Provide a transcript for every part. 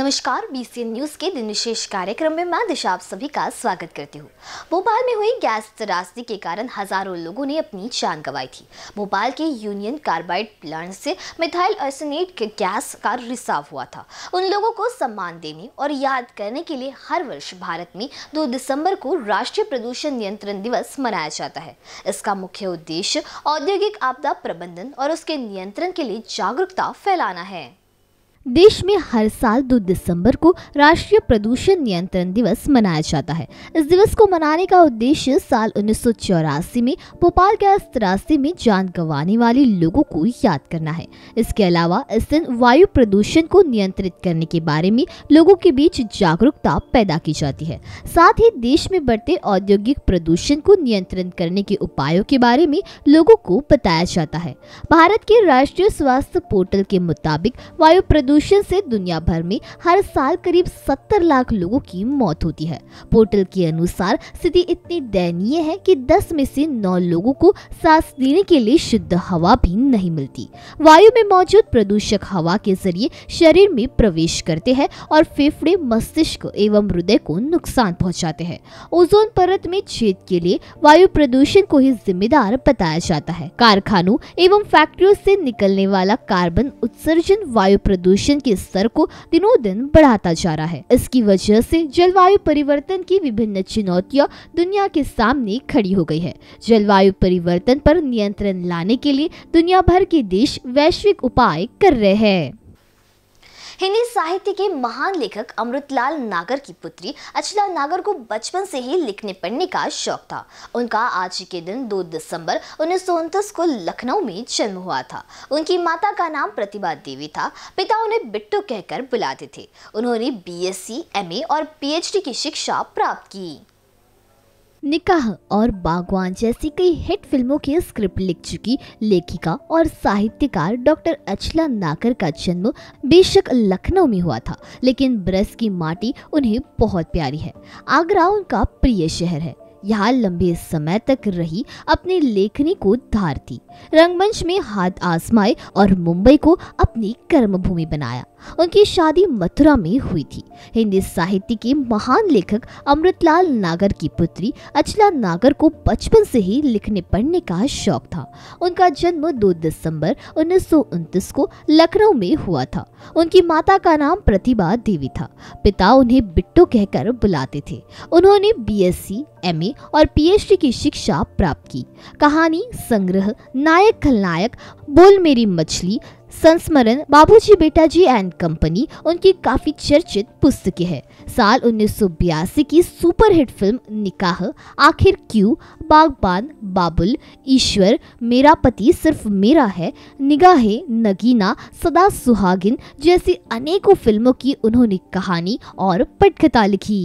नमस्कार BCN news के दिन विशेष कार्यक्रम में मैं दिशा आप सभी का स्वागत करती हूँ भोपाल में हुई गैस त्रासदी के कारण हजारों लोगों ने अपनी जान गंवाई थी भोपाल के यूनियन कार्बाइड प्लांट से मिथाइल अर्सनेट गैस का रिसाव हुआ था उन लोगों को सम्मान देने और याद करने के लिए हर वर्ष भारत में दो दिसंबर को राष्ट्रीय प्रदूषण नियंत्रण दिवस मनाया जाता है इसका मुख्य उद्देश्य औद्योगिक आपदा प्रबंधन और उसके नियंत्रण के लिए जागरूकता फैलाना है देश में हर साल 2 दिसंबर को राष्ट्रीय प्रदूषण नियंत्रण दिवस मनाया जाता है इस दिवस को मनाने का उद्देश्य साल उन्नीस में भोपाल गैस त्रासदी में जान गंवाने वाले लोगों को याद करना है इसके अलावा इस दिन वायु प्रदूषण को नियंत्रित करने के बारे में लोगों के बीच जागरूकता पैदा की जाती है साथ ही देश में बढ़ते औद्योगिक प्रदूषण को नियंत्रित करने के उपायों के बारे में लोगों को बताया जाता है भारत के राष्ट्रीय स्वास्थ्य पोर्टल के मुताबिक वायु प्रदूषण प्रदूषण से दुनिया भर में हर साल करीब 70 लाख लोगों की मौत होती है पोर्टल के अनुसार स्थिति इतनी दयनीय है कि 10 में से 9 लोगों को सांस लेने के लिए शुद्ध हवा भी नहीं मिलती वायु में मौजूद प्रदूषक हवा के जरिए शरीर में प्रवेश करते हैं और फेफड़े मस्तिष्क एवं हृदय को नुकसान पहुँचाते हैं ओजोन परत में छेद के लिए वायु प्रदूषण को ही जिम्मेदार बताया जाता है कारखानों एवं फैक्ट्रियों से निकलने वाला कार्बन उत्सर्जन वायु प्रदूषण प्रदूषण के स्तर को दिनों दिन बढ़ाता जा रहा है इसकी वजह से जलवायु परिवर्तन की विभिन्न चुनौतियां दुनिया के सामने खड़ी हो गई है जलवायु परिवर्तन पर नियंत्रण लाने के लिए दुनिया भर के देश वैश्विक उपाय कर रहे हैं हिंदी साहित्य के महान लेखक अमृतलाल नागर की पुत्री अचला नागर को बचपन से ही लिखने पढ़ने का शौक था उनका आज के दिन 2 दिसंबर उन्नीस को लखनऊ में जन्म हुआ था उनकी माता का नाम प्रतिभा देवी था पिता उन्हें बिट्टू कहकर बुलाते थे उन्होंने एम ए और पी की शिक्षा प्राप्त की निकाह और बागवान जैसी कई हिट फिल्मों की स्क्रिप्ट लिख चुकी लेखिका और साहित्यकार डॉक्टर अचला नाकर का जन्म बेशक लखनऊ में हुआ था लेकिन ब्रस की माटी उन्हें बहुत प्यारी है आगरा उनका प्रिय शहर है यहाँ लंबे समय तक रही अपने लेखनी को धारती रंगमंच में हाथ आजमाए और मुंबई को अपनी कर्मभूमि बनाया उनकी शादी मथुरा में हुई थी हिंदी साहित्य के महान लेखक अमृतलाल नागर की पुत्री अचला नागर को बचपन से ही लिखने पढ़ने का शौक था उनका जन्म 2 दिसंबर उन्नीस को लखनऊ में हुआ था उनकी माता का नाम प्रतिभा देवी था पिता उन्हें बिट्टो कहकर बुलाते थे उन्होंने बीएससी, एमए और पीएचडी की शिक्षा प्राप्त की कहानी संग्रह नायक खलनायक बोल मेरी मछली संस्मरण बाबूजी बेटाजी एंड कंपनी उनकी काफी चर्चित पुस्तकें हैं साल उन्नीस की सुपरहिट फिल्म निकाह आखिर क्यों बागबान बाबुल ईश्वर मेरा पति सिर्फ मेरा है निगाहे नगीना सदा सुहागिन जैसी अनेकों फिल्मों की उन्होंने कहानी और पटकथा लिखी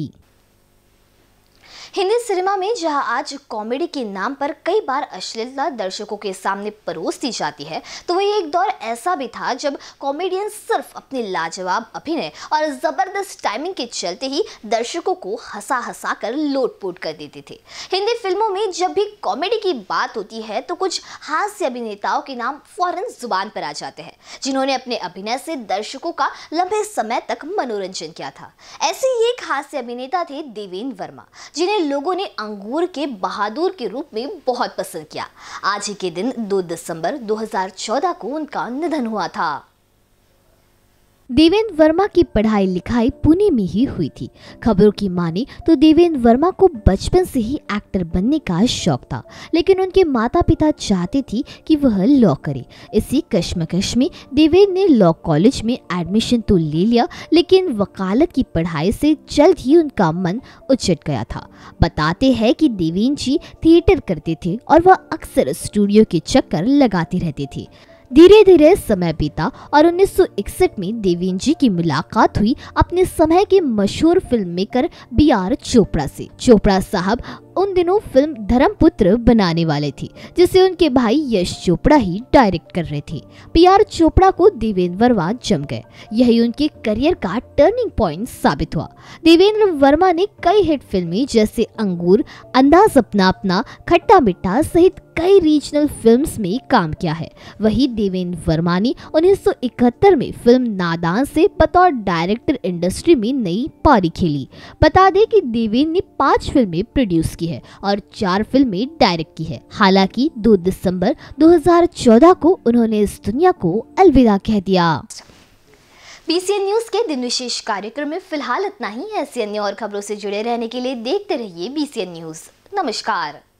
हिंदी सिनेमा में जहां आज कॉमेडी के नाम पर कई बार अश्लीलता दर्शकों के सामने परोस दी जाती है तो वही एक दौर ऐसा भी था जब कॉमेडियन सिर्फ अपने लाजवाब अभिनय और जबरदस्त टाइमिंग के चलते ही दर्शकों को हंसा हंसा कर लोटपोट कर देते थे हिंदी फिल्मों में जब भी कॉमेडी की बात होती है तो कुछ हास्य अभिनेताओं के नाम फौरन जुबान पर आ जाते हैं जिन्होंने अपने अभिनय से दर्शकों का लंबे समय तक मनोरंजन किया था ऐसे ही एक हास्य अभिनेता थे देवेंद्र वर्मा जिन्हें लोगों ने अंगूर के बहादुर के रूप में बहुत पसंद किया आज ही के दिन 2 दिसंबर 2014 को उनका निधन हुआ था देवेंद्र वर्मा की पढ़ाई लिखाई पुणे में ही हुई थी खबरों की माने तो देवेंद्र वर्मा को बचपन से ही एक्टर बनने का शौक था लेकिन उनके माता पिता चाहते थे कि वह लॉ करे इसी कश्मकश में देवेंद्र ने लॉ कॉलेज में एडमिशन तो ले लिया लेकिन वकालत की पढ़ाई से जल्द ही उनका मन उचट गया था बताते हैं कि देवेंद्र जी थिएटर करते थे और वह अक्सर स्टूडियो के चक्कर लगाते रहते थे धीरे धीरे समय बीता और 1961 में देवेन जी की मुलाकात हुई अपने समय के मशहूर film maker B R Chopra से चोपड़ा साहब उन दिनों फिल्म धर्मपुत्र बनाने वाले थे जिसे उनके भाई यश चोपड़ा ही डायरेक्ट कर रहे थे पीआर चोपड़ा को देवेंद्र वर्मा जम गए यही उनके करियर का टर्निंग पॉइंट साबित हुआ देवेंद्र वर्मा ने कई हिट फिल्में जैसे अंगूर अंदाज अपना अपना खट्टा मिट्टा सहित कई रीजनल फिल्म्स में काम किया है वही देवेंद्र वर्मा ने उन्नीस में फिल्म नादान से बतौर डायरेक्टर इंडस्ट्री में नई पारी खेली बता दें कि देवेंद्र ने पांच फिल्में प्रोड्यूस की की है और चार फिल्में डायरेक्ट की है हालांकि 2 दिसंबर 2014 को उन्होंने इस दुनिया को अलविदा कह दिया बीसीएन न्यूज के दिन विशेष कार्यक्रम में फिलहाल इतना ही ऐसी अन्य और खबरों से जुड़े रहने के लिए देखते रहिए बीसीएन न्यूज नमस्कार